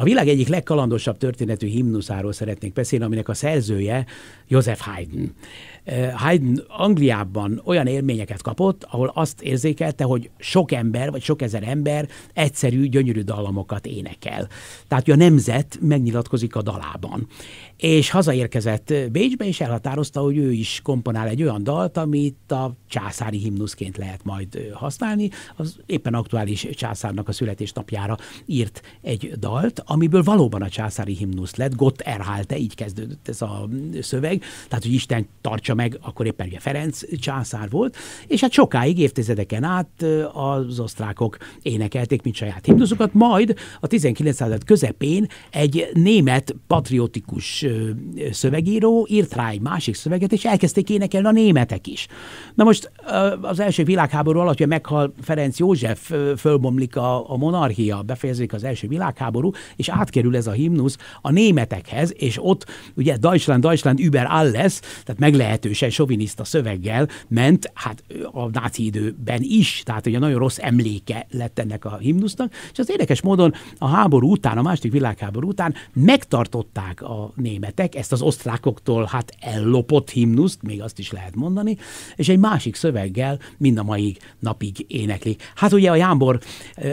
A világ egyik legkalandosabb történetű himnuszáról szeretnék beszélni, aminek a szerzője Joseph Haydn. Eh, Haydn Angliában olyan élményeket kapott, ahol azt érzékelte, hogy sok ember, vagy sok ezer ember egyszerű, gyönyörű dallamokat énekel. Tehát a nemzet megnyilatkozik a dalában. És hazaérkezett Bécsbe, és elhatározta, hogy ő is komponál egy olyan dalt, amit a császári himnuszként lehet majd eh, használni. Az éppen aktuális császárnak a születésnapjára írt egy dalt, amiből valóban a császári himnusz lett, Gott Erhalte, így kezdődött ez a szöveg, tehát hogy Isten tartsa meg, akkor éppen ugye Ferenc császár volt, és hát sokáig, évtizedeken át az osztrákok énekelték, mint saját himnuszokat, majd a 19. század közepén egy német patriotikus szövegíró írt rá egy másik szöveget, és elkezdték énekelni a németek is. Na most az első világháború alatt, hogy meghal Ferenc József, fölbomlik a, a monarchia, befejezik az első világháború, és átkerül ez a himnusz a németekhez, és ott ugye Deutschland, Deutschland über alles, tehát meglehetősen sovinista szöveggel ment, hát a náci időben is, tehát ugye nagyon rossz emléke lett ennek a himnusznak, és az érdekes módon a háború után, a második világháború után megtartották a németek ezt az osztrákoktól hát ellopott himnuszt, még azt is lehet mondani, és egy másik szöveggel mind a mai napig éneklik. Hát ugye a Jámbor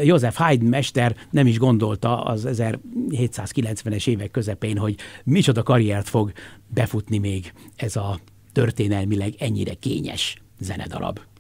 József Haydn mester nem is gondolta az 1790 790-es évek közepén, hogy micsoda karriert fog befutni még ez a történelmileg ennyire kényes zenedarab.